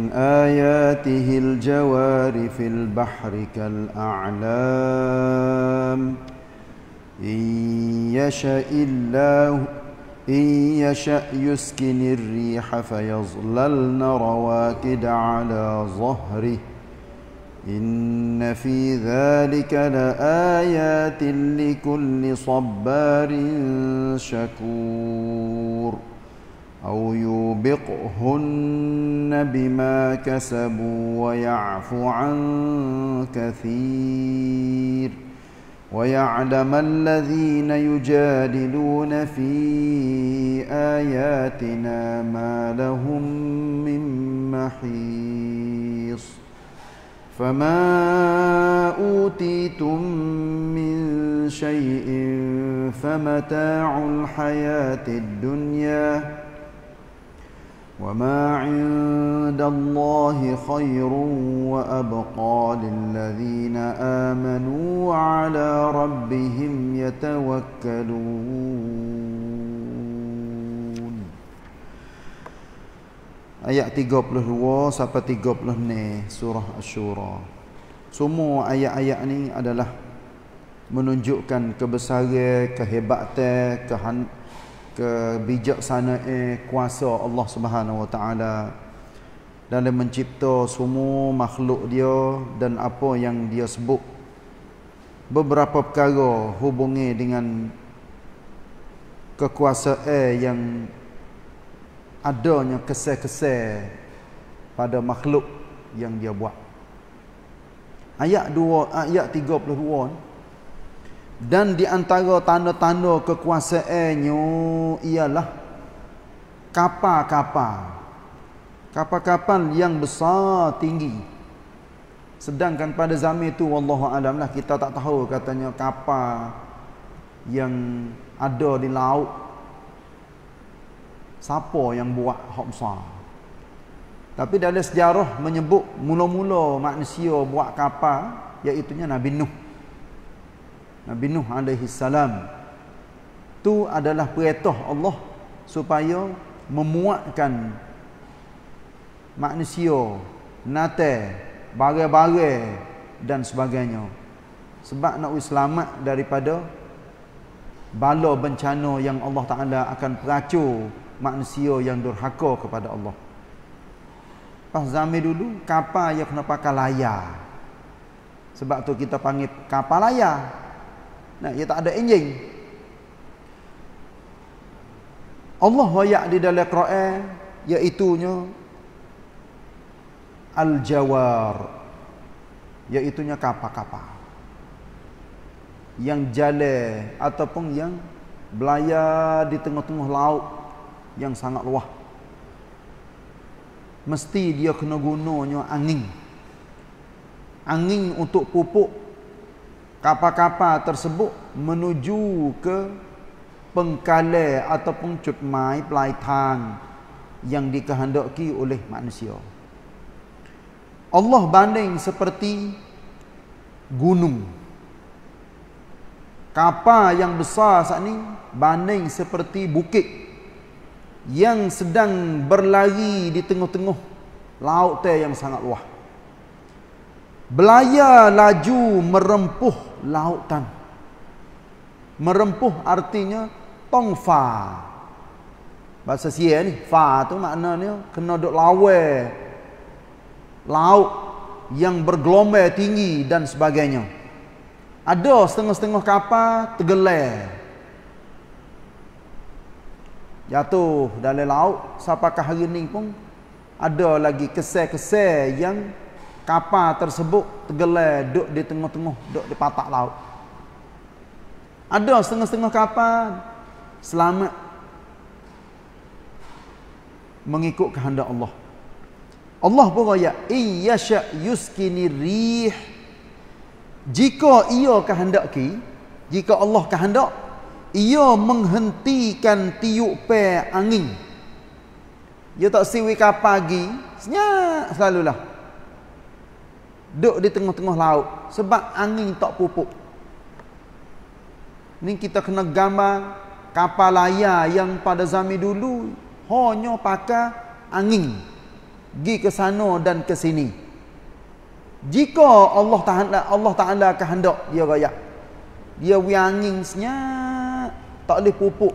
من آياته الجوار في البحر كالأعلام إن يشأ الله إن يشأ يسكن الريح فيظللن رواكد على ظهره إن في ذلك لآيات لكل صبار شكور أو يوبقهن بما كسبوا ويعف عن كثير ويعلم الذين يجادلون في آياتنا ما لهم من محيص فما أوتيتم من شيء فمتاع الحياة الدنيا وما عند الله خير وأبقى للذين آمنوا على ربهم يتوكلون آيات 32 sampai 36 surah asy-syura semua ayat-ayat ni adalah menunjukkan kebesaran kehebatan kehan Kebijaksanaan eh, kuasa Allah Subhanahu Wa Taala dalam mencipta semua makhluk dia dan apa yang dia sebut beberapa perkara hubungi dengan kekuasaan eh, yang adanya kesel-kesel pada makhluk yang dia buat ayat 2 ayat 32 dan di antara tanda-tanda kekuasaannya ialah kapal-kapal kapal-kapal yang besar tinggi sedangkan pada zaman itu wallahu alamlah kita tak tahu katanya kapal yang ada di laut siapa yang buat hak besar tapi dalam sejarah menyebut mula-mula manusia buat kapal iaitu Nabi Nuh Nabi Nuh alaihi salam tu adalah perintah Allah supaya memuatkan manusia nate bare-bare dan sebagainya sebab nak selamat daripada bala bencana yang Allah Taala akan peracu manusia yang durhaka kepada Allah. Pas zaman dulu kapal yang kena pakai layar. Sebab tu kita panggil kapal layar. Nah, ia tak ada enjing. Allah wayak di dalam Quran iaitu nya al-jawar iaitu nya kapal-kapal yang jale ataupun yang belayar di tengah-tengah laut yang sangat luah mesti dia kena gunanya angin angin untuk pupuk kapal-kapal tersebut menuju ke pengkala ataupun cutmai pelaitan yang dikehendaki oleh manusia. Allah banding seperti gunung. Kapal yang besar saat ini banding seperti bukit yang sedang berlari di tengah-tengah laut yang sangat luas. Belaya laju merempuh lautan. Merempuh artinya tongfa. Bahasa Sia ni, fa tu maknanya kena duk lawe. Laut yang bergelombang tinggi dan sebagainya. Ada setengah-setengah kapal tergelar. Jatuh dalam laut. Sampai hari ini pun ada lagi kesel-kesel yang kapal tersebut tergelar duduk di tengah-tengah duduk di patak laut ada setengah-setengah kapal selamat mengikut kehendak Allah Allah pun iya syak yuskini rih jika ia kehendaki jika Allah kehendak ia menghentikan tiup pe angin ia tak siwi kapal lagi senyap selalulah duduk di tengah-tengah laut sebab angin tak pupuk ni kita kena gambar kapal layar yang pada zaman dulu hanya pakai angin gi ke sana dan ke sini jika Allah Ta'ala Allah Ta'ala kehendak dia raya dia wi angin tak boleh pupuk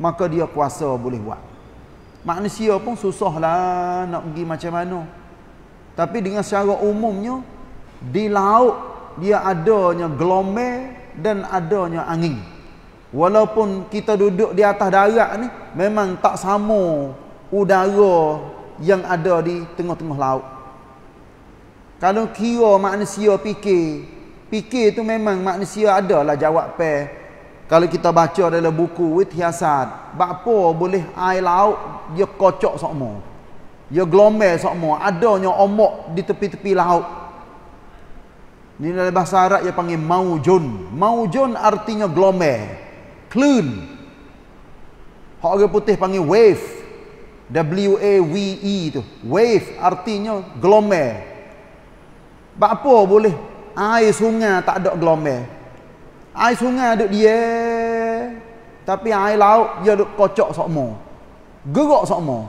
maka dia kuasa boleh buat manusia pun susahlah nak pergi macam mana tapi dengan secara umumnya di laut dia adanya gelombe dan adanya angin. Walaupun kita duduk di atas darat ni memang tak sama udara yang ada di tengah-tengah laut. Kalau kira manusia fikir, fikir tu memang manusia adalah pe. Kalau kita baca dalam buku Wit Hiasat, apa boleh air laut dia kocok semua. Ya glomel semua. Adanya omok di tepi-tepi laut. Ini dalam bahasa Arab dia panggil maujun. Maujun artinya glomel. Clean. Orang putih panggil wave. W-A-V-E tu. Wave artinya glomel. Sebab apa boleh air sungai tak ada glomel? Air sungai ada dia. Tapi air laut dia ada kocok semua. Gerak semua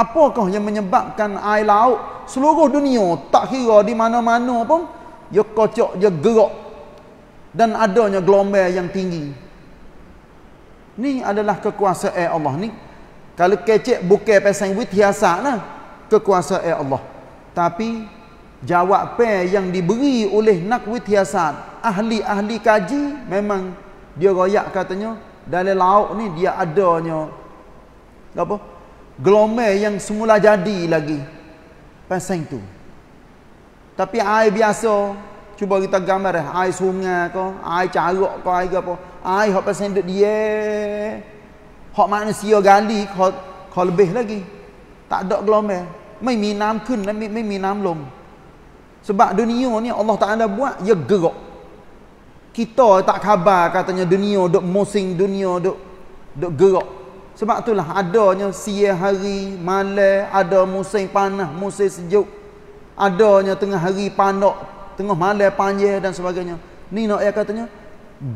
apakah yang menyebabkan air laut seluruh dunia tak kira di mana-mana pun dia ya kocok dia ya gerak dan adanya gelombang yang tinggi ni adalah kekuasaan Allah ni kalau kecek bukan pasal witiasat lah kekuasaan Allah tapi pe yang diberi oleh nak witiasat ahli-ahli kaji memang dia royak katanya dalam laut ni dia adanya apa gelombang yang semula jadi lagi pasang tu tapi air biasa cuba kita gambar eh air sungai ke air carok ke air apa air hok pasang duk dia hok manusia gali hok kalau lebih lagi tak ada gelombang mai mi nam kun mai mai mi nam sebab dunia ni Allah Taala buat ya gerak kita tak khabar katanya dunia duk musing dunia duk duk gerak sebab itulah adanya siang hari, malam, ada musim panas, musim sejuk. Adanya tengah hari panok, tengah malam panjang dan sebagainya. Ni nak ayat katanya,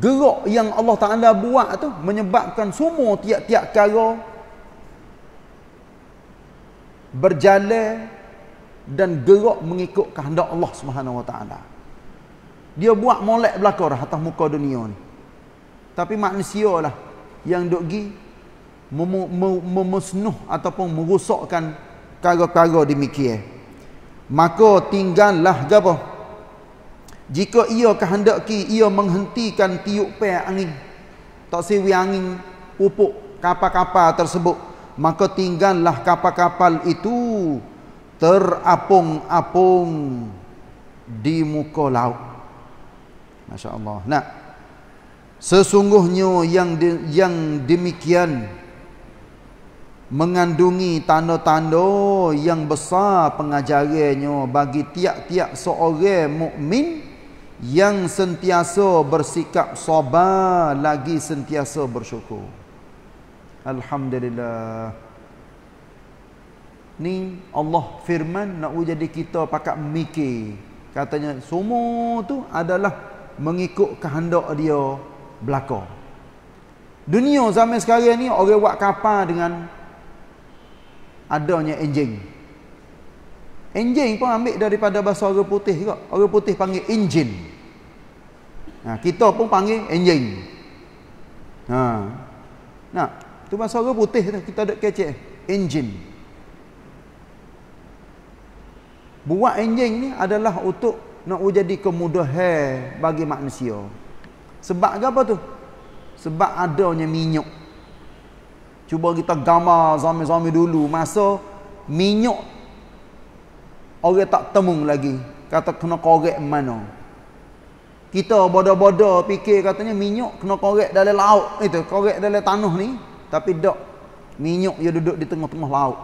gerak yang Allah Ta'ala buat tu menyebabkan semua tiap-tiap kara berjalan dan gerak mengikut kehendak Allah Subhanahu Wa Dia buat molek belakang atas muka dunia ni. Tapi manusia lah yang duk pergi memusnuh ataupun merosakkan kara-kara demikian. Maka tinggallah gapo? Jika ia kehendaki ia menghentikan tiup pe angin, tak siwi angin pupuk kapal-kapal tersebut, maka tinggallah kapal-kapal itu terapung-apung di muka laut. Masya-Allah. Nah, sesungguhnya yang de, yang demikian mengandungi tanda-tanda yang besar pengajarannya bagi tiap-tiap seorang mukmin yang sentiasa bersikap sabar lagi sentiasa bersyukur. Alhamdulillah. Ni Allah firman nak jadi kita pakat mikir. Katanya semua tu adalah mengikut kehendak dia belaka. Dunia zaman sekarang ni orang buat kapal dengan adanya enjing. Enjing pun ambil daripada bahasa orang putih juga. Orang putih panggil enjin. Nah, ha, kita pun panggil enjing. Ha. Nah, tu bahasa orang putih kita dak kecek enjin. Eh, Buat enjing ni adalah untuk nak jadi kemudahan bagi manusia. Sebab apa tu? Sebab adanya minyak. Cuba kita gambar zaman-zaman dulu masa minyak orang tak temung lagi. Kata kena korek mana? Kita bodoh-bodoh fikir katanya minyak kena korek dalam laut itu, korek dalam tanah ni, tapi dak. Minyak dia duduk di tengah-tengah laut.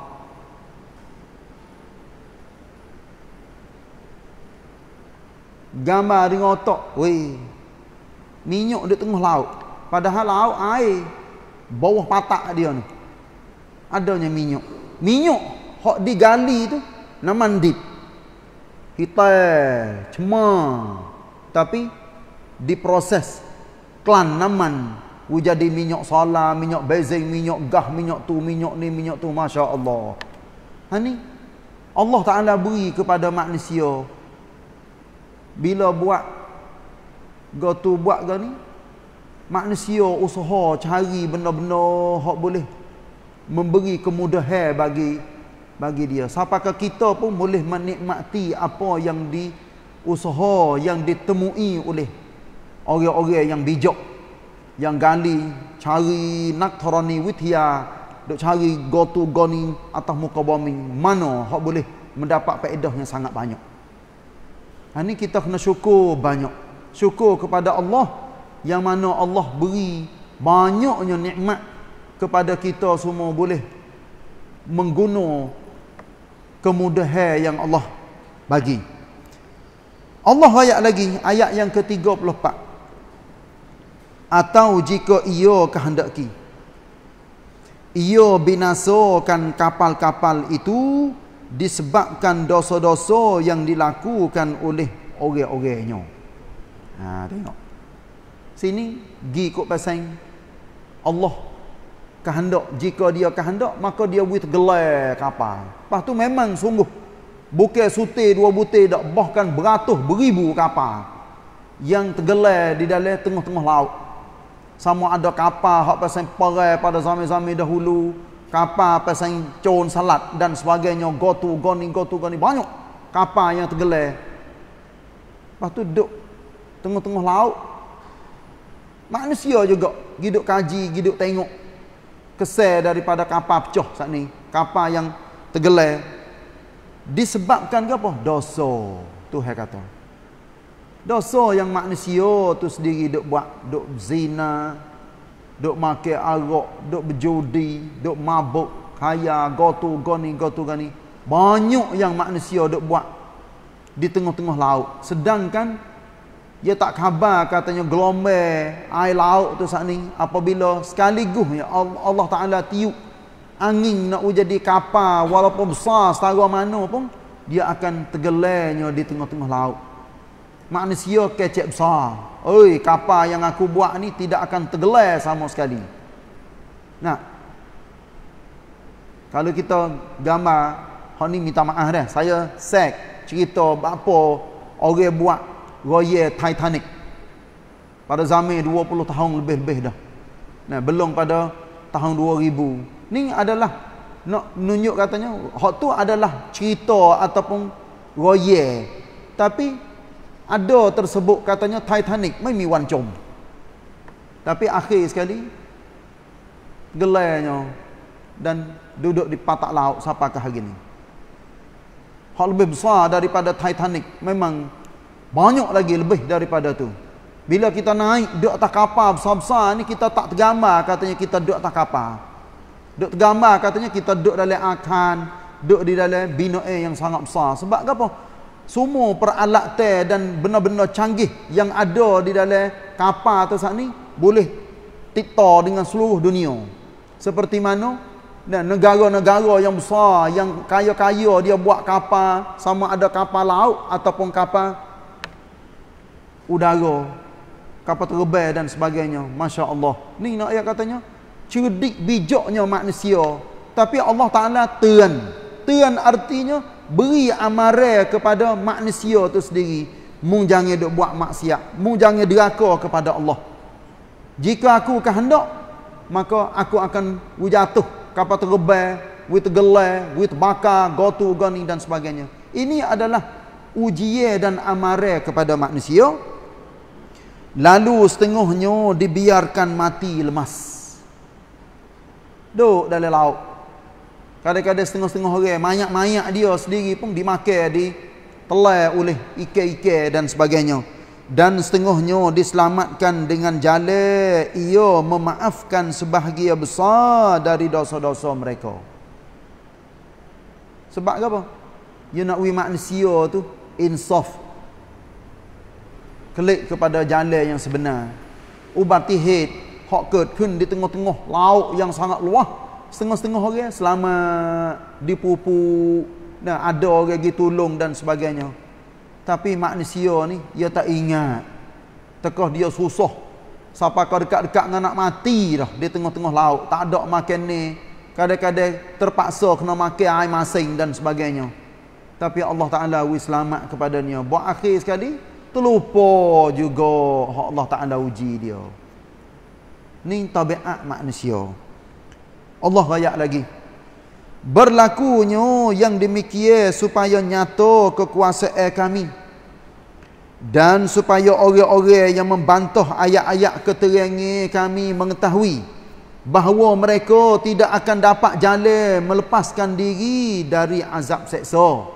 Gambar dengan otak, weh. Minyak di tengah laut. Padahal laut air bawah patak dia ni adanya minyak minyak hok digali tu nama mandi hitam cuma tapi diproses klan naman wujadi minyak solar minyak benzin minyak gah minyak tu minyak ni minyak tu masya-Allah ha ni Allah Taala beri kepada manusia bila buat go tu buat go ni manusia usaha cari benda-benda hak boleh memberi kemudahan bagi bagi dia. Sampakah kita pun boleh menikmati apa yang di usaha yang ditemui oleh orang-orang yang bijak yang gali cari nak torani witia dok cari gotu goni atas muka bumi mana hak boleh mendapat faedah yang sangat banyak. Ini ha, kita kena syukur banyak. Syukur kepada Allah yang mana Allah beri banyaknya nikmat kepada kita semua boleh mengguna kemudahan yang Allah bagi. Allah ayat lagi, ayat yang ke-34. Atau jika ia kehendaki, ia binasakan kapal-kapal itu disebabkan dosa-dosa yang dilakukan oleh orang-orangnya. Ha, tengok sini gi ikut pasang Allah kehendak jika dia kehendak maka dia with gelar kapal lepas tu memang sungguh bukan sutir dua butir dak bahkan beratus beribu kapal yang tergelar di dalam tengah-tengah laut sama ada kapal hak pasang perai pada zaman-zaman dahulu kapal pasang con salat dan sebagainya gotu goni gotu goni banyak kapal yang tergelar lepas tu duduk tengah-tengah laut manusia juga giduk kaji giduk tengok kesel daripada kapal pecah saat ni kapal yang tergelar disebabkan ke apa dosa tuhan kata dosa yang manusia tu sendiri duk buat dok zina dok makan arak dok berjudi dok mabuk kaya gotu goni gotu gani banyak yang manusia dok buat di tengah-tengah laut sedangkan dia tak khabar katanya gelombang air laut tu saat ni apabila sekaligus ya Allah Taala tiup angin nak jadi kapal walaupun besar setara mana pun dia akan tergelarnya di tengah-tengah laut manusia kecek besar oi kapal yang aku buat ni tidak akan tergelar sama sekali nah kalau kita gambar hon ni minta maaf dah saya sek cerita apa orang buat Royal Titanic pada zaman 20 tahun lebih-lebih dah nah, belum pada tahun 2000 ni adalah nak nunjuk katanya hak tu adalah cerita ataupun royal tapi ada tersebut katanya Titanic mai memi wancong tapi akhir sekali gelainya dan duduk di patak laut sampai ke hari ini hal lebih besar daripada Titanic memang banyak lagi lebih daripada tu. Bila kita naik duk atas kapal besar-besar ni kita tak tergambar katanya kita duk atas kapal. Duk tergambar katanya kita duk dalam akan, duk di dalam bina yang sangat besar. Sebab apa? Semua peralatan dan benar-benar canggih yang ada di dalam kapal atau saat ni boleh tipta dengan seluruh dunia. Seperti mana? Dan negara-negara yang besar, yang kaya-kaya dia buat kapal, sama ada kapal laut ataupun kapal udara kapal terbang dan sebagainya Masya Allah ni nak ayat katanya cerdik bijaknya manusia tapi Allah Ta'ala teran teran artinya beri amarah kepada manusia tu sendiri mung jangan duk buat maksiat mung jangan deraka kepada Allah jika aku kehendak maka aku akan wujatuh, kapal terbang with gelai, with baka, gotu, gani dan sebagainya. Ini adalah ujian dan amare kepada manusia. Lalu setengahnya dibiarkan mati lemas. Duk dalam laut. Kadang-kadang setengah-setengah orang, mayat-mayat dia sendiri pun dimakai di telai oleh ike-ike dan sebagainya. Dan setengahnya diselamatkan dengan jala ia memaafkan sebahagia besar dari dosa-dosa mereka. Sebab apa? Dia nak wui manusia tu insaf klik kepada jalan yang sebenar ubat tihid hak ket kun di tengah-tengah lauk yang sangat luah, setengah-setengah orang selama dipupu dan ada orang pergi tolong dan sebagainya tapi manusia ni dia tak ingat tekah dia susah kau dekat-dekat dengan nak mati dah di tengah-tengah lauk. tak ada makan ni kadang-kadang terpaksa kena makan air masing dan sebagainya tapi Allah Ta'ala selamat kepadanya buat akhir sekali terlupa juga Allah tak ada uji dia ni tabiat manusia Allah ayat lagi berlakunya yang demikian supaya nyato kekuasaan kami dan supaya orang-orang yang membantah ayat-ayat keterangan kami mengetahui bahawa mereka tidak akan dapat jalan melepaskan diri dari azab seksa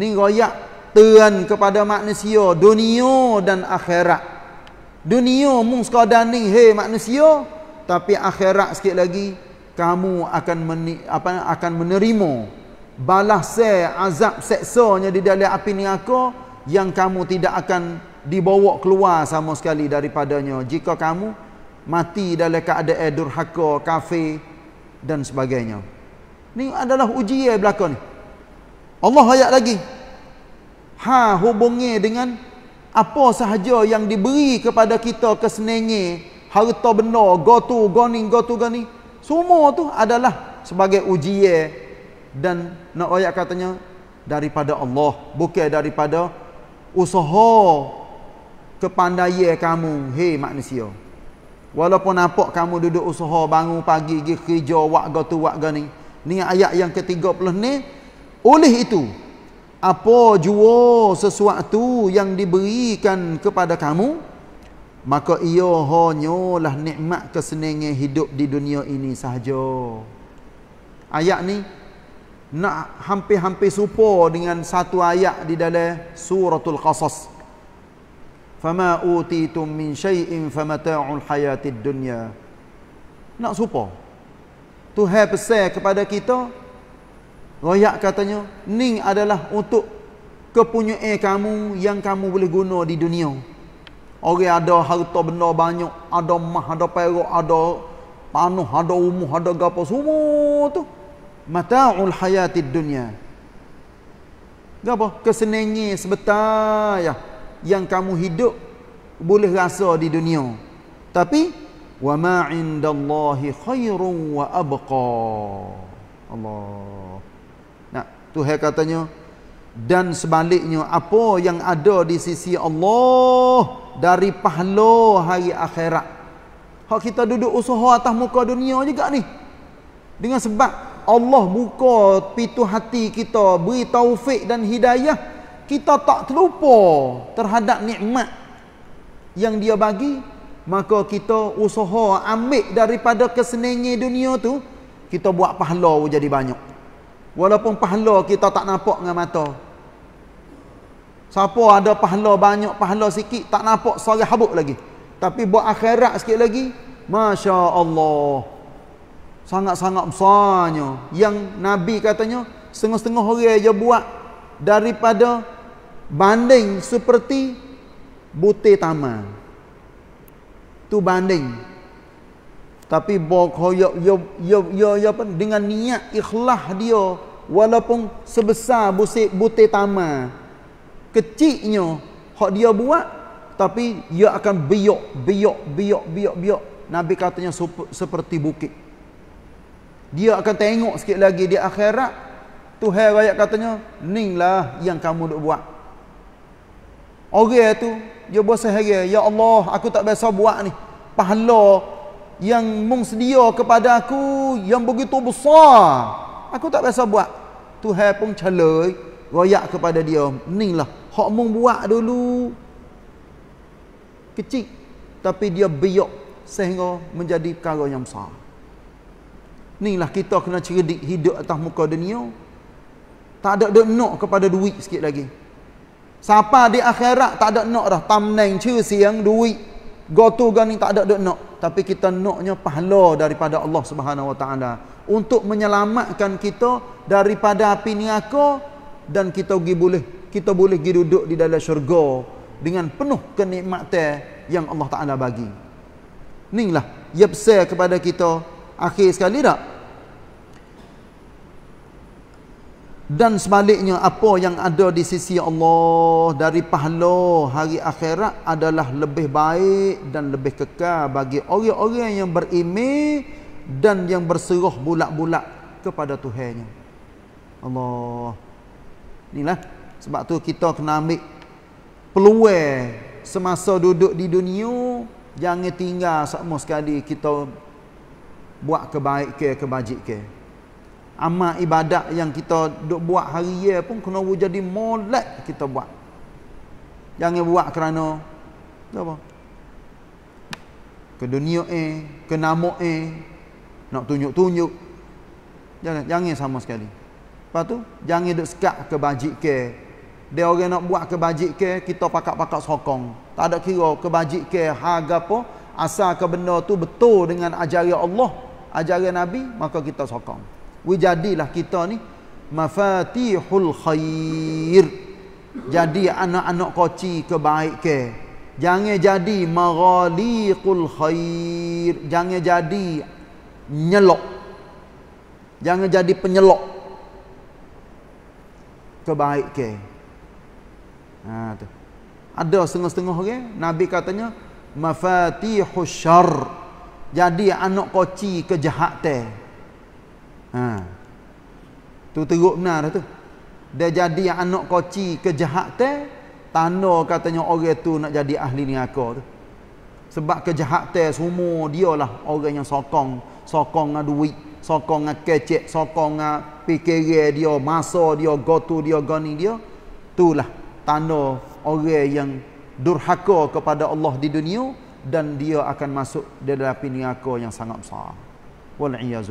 ni royak tuan kepada manusia dunia dan akhirat dunia mung sekadar ni hei manusia tapi akhirat sikit lagi kamu akan meni, apa akan menerima balasan azab seksanya di dalam api ni yang kamu tidak akan dibawa keluar sama sekali daripadanya jika kamu mati dalam keadaan durhaka kafir dan sebagainya Ini adalah ujian belaka ni Allah ayat lagi ha hubungi dengan apa sahaja yang diberi kepada kita kesenenge harta benda gotu goning gotu gani semua tu adalah sebagai ujian dan nak ayat katanya daripada Allah bukan daripada usaha kepandaian kamu Hey manusia walaupun nampak kamu duduk usaha bangun pagi pergi kerja wak gotu wak gani ni ayat yang ke-30 ni oleh itu apa jua sesuatu yang diberikan kepada kamu maka ia hanyalah nikmat kesenangan hidup di dunia ini sahaja ayat ni nak hampir-hampir serupa dengan satu ayat di dalam suratul qasas fama utitum min syai'in famata'ul hayatid dunya nak serupa tuhan pesan kepada kita Royak katanya, ning adalah untuk kepunyaan kamu yang kamu boleh guna di dunia. Orang ada harta benda banyak, ada mah, ada perak, ada panuh, ada umuh, ada gapa semua tu. Mata'ul hayati dunia. Gapa? Kesenengi sebentar ya. Yang kamu hidup boleh rasa di dunia. Tapi wa ma khairun wa abqa. Allah. Tuhan katanya dan sebaliknya apa yang ada di sisi Allah dari pahala hari akhirat. Hak kita duduk usaha atas muka dunia juga ni. Dengan sebab Allah buka pintu hati kita, beri taufik dan hidayah, kita tak terlupa terhadap nikmat yang dia bagi, maka kita usaha ambil daripada kesenangan dunia tu, kita buat pahala jadi banyak. Walaupun pahala kita tak nampak dengan mata. Siapa ada pahala banyak, pahala sikit, tak nampak sore habuk lagi. Tapi buat akhirat sikit lagi, Masya Allah. Sangat-sangat besarnya. Yang Nabi katanya, setengah-setengah hari dia buat daripada banding seperti butir taman. Tu banding tapi berkhoyok yo yo yo yo pun dengan niat ikhlas dia walaupun sebesar busik butir tama kecilnya hak dia buat tapi ia akan biok biok biok biok biok nabi katanya seperti bukit dia akan tengok sikit lagi di akhirat Tuhan rakyat katanya ninglah yang kamu nak buat orang tu dia buat sehari ya Allah aku tak biasa buat ni pahala yang mung sedia kepada aku yang begitu besar aku tak biasa buat Tuhan pun celoi royak kepada dia ni lah hak mung buat dulu kecil tapi dia biok sehingga menjadi perkara yang besar ni lah kita kena cerdik hidup atas muka dunia tak ada dek nok kepada duit sikit lagi siapa di akhirat tak ada nok dah tamneng cerdik siang duit gotu gani tak ada dek tapi kita naknya pahala daripada Allah Subhanahu Wa Taala untuk menyelamatkan kita daripada api neraka dan kita pergi boleh kita boleh pergi duduk di dalam syurga dengan penuh kenikmatan yang Allah Taala bagi. Ninglah yabsa kepada kita akhir sekali dak dan sebaliknya apa yang ada di sisi Allah dari pahala hari akhirat adalah lebih baik dan lebih kekal bagi orang-orang yang berimeh dan yang berseroh bulat-bulat kepada Tuhannya. Allah. Inilah sebab tu kita kena ambil peluang semasa duduk di dunia jangan tinggal sama sekali kita buat kebaikan kebajikan amal ibadat yang kita duk buat hari ye pun kena jadi molek kita buat. Jangan buat kerana apa? Ke dunia eh, ke nama eh, nak tunjuk-tunjuk. Jangan jangan sama sekali. Lepas tu, jangan duk sekak ke bajik ke. Dia orang nak buat ke bajik ke, kita pakak-pakak sokong. Tak ada kira ke bajik ke, harga apa, asal ke benda tu betul dengan ajaran Allah, ajaran Nabi, maka kita sokong. Wujadilah kita ni mafatihul khair. Jadi anak-anak koci kebaik ke. Jangan jadi maghaliqul khair. Jangan jadi nyelok. Jangan jadi penyelok kebaikan. Ha tu. Ada setengah-setengah orang -setengah, nabi katanya mafatihus syarr. Jadi anak koci kejahatan. Ha. Tu teruk benar tu. Dia jadi anak koci kejahatan, tanda katanya orang tu nak jadi ahli neraka tu. Sebab kejahatan semua dia lah orang yang sokong, sokong dengan duit, sokong dengan kecek, sokong dengan fikiran dia, masa dia, gotu dia, gani dia. tu lah tanda orang yang durhaka kepada Allah di dunia dan dia akan masuk di dalam api yang sangat besar. Wal iyazu